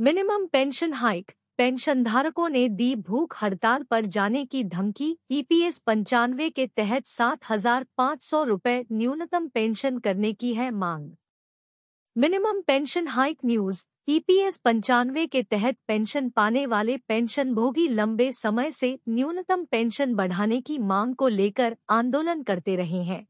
minimum pension hike पेंशनधारकों ने दी भूख हड़ताल पर जाने की धमकी ईपीएस e पंचानवे के तहत सात हजार पाँच सौ रूपए न्यूनतम पेंशन करने की है मांग minimum pension hike news EPS e पंचानवे के तहत पेंशन पाने वाले पेंशन भोगी लंबे समय से न्यूनतम पेंशन बढ़ाने की मांग को लेकर आंदोलन करते रहे हैं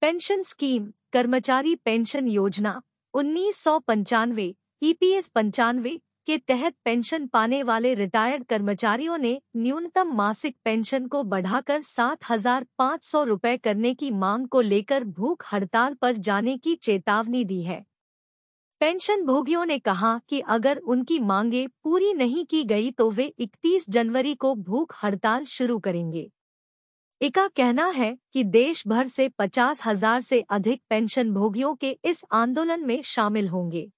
पेंशन स्कीम कर्मचारी पेंशन योजना उन्नीस सौ पंचानवे ईपीएस पंचानवे के तहत पेंशन पाने वाले रिटायर्ड कर्मचारियों ने न्यूनतम मासिक पेंशन को बढ़ाकर सात हजार पाँच सौ रुपये करने की मांग को लेकर भूख हड़ताल पर जाने की चेतावनी दी है पेंशन भोगियों ने कहा कि अगर उनकी मांगे पूरी नहीं की गई तो वे 31 जनवरी को भूख हड़ताल शुरू करेंगे इका कहना है कि देश भर से पचास हजार से अधिक पेंशन भोगियों के इस आंदोलन में शामिल होंगे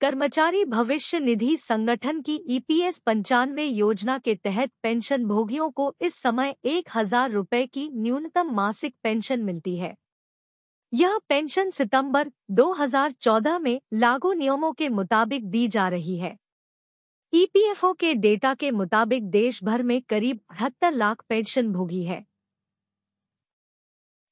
कर्मचारी भविष्य निधि संगठन की ईपीएस e पंचानवे योजना के तहत पेंशन भोगियों को इस समय एक हजार रूपए की न्यूनतम मासिक पेंशन मिलती है यह पेंशन सितंबर 2014 में लागू नियमों के मुताबिक दी जा रही है ईपीएफओ e के डेटा के मुताबिक देश भर में करीब अठहत्तर लाख पेंशन भोगी है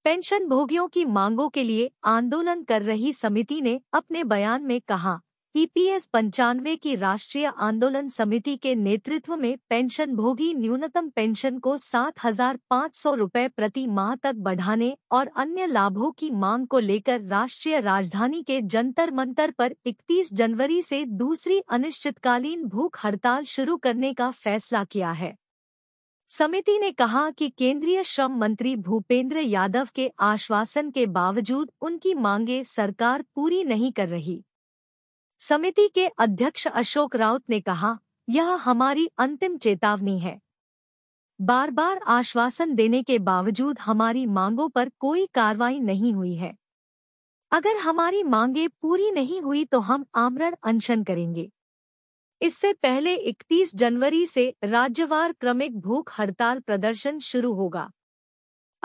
पेंशन भोगियों की मांगों के लिए आंदोलन कर रही समिति ने अपने बयान में कहा ईपीएस पंचानवे की राष्ट्रीय आंदोलन समिति के नेतृत्व में पेंशन भोगी न्यूनतम पेंशन को सात हजार पाँच सौ रूपए प्रति माह तक बढ़ाने और अन्य लाभों की मांग को लेकर राष्ट्रीय राजधानी के जंतर मंतर पर 31 जनवरी से दूसरी अनिश्चितकालीन भूख हड़ताल शुरू करने का फैसला किया है समिति ने कहा कि केंद्रीय श्रम मंत्री भूपेंद्र यादव के आश्वासन के बावजूद उनकी मांगे सरकार पूरी नहीं कर रही समिति के अध्यक्ष अशोक राउत ने कहा यह हमारी अंतिम चेतावनी है बार बार आश्वासन देने के बावजूद हमारी मांगों पर कोई कार्रवाई नहीं हुई है अगर हमारी मांगे पूरी नहीं हुई तो हम आमरण अनशन करेंगे इससे पहले 31 जनवरी से राज्यवार क्रमिक भूख हड़ताल प्रदर्शन शुरू होगा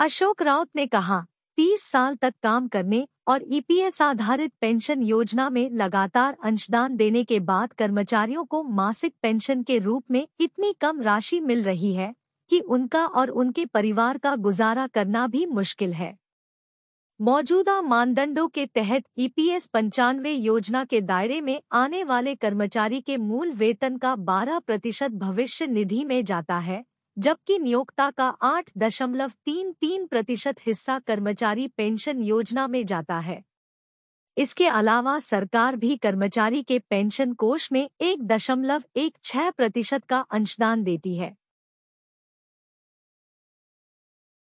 अशोक राउत ने कहा तीस साल तक काम करने और ईपीएस आधारित पेंशन योजना में लगातार अंशदान देने के बाद कर्मचारियों को मासिक पेंशन के रूप में इतनी कम राशि मिल रही है कि उनका और उनके परिवार का गुजारा करना भी मुश्किल है मौजूदा मानदंडों के तहत ईपीएस पंचानवे योजना के दायरे में आने वाले कर्मचारी के मूल वेतन का 12 प्रतिशत भविष्य निधि में जाता है जबकि नियोक्ता का आठ दशमलव तीन तीन प्रतिशत हिस्सा कर्मचारी पेंशन योजना में जाता है इसके अलावा सरकार भी कर्मचारी के पेंशन कोष में एक दशमलव एक छह प्रतिशत का अंशदान देती है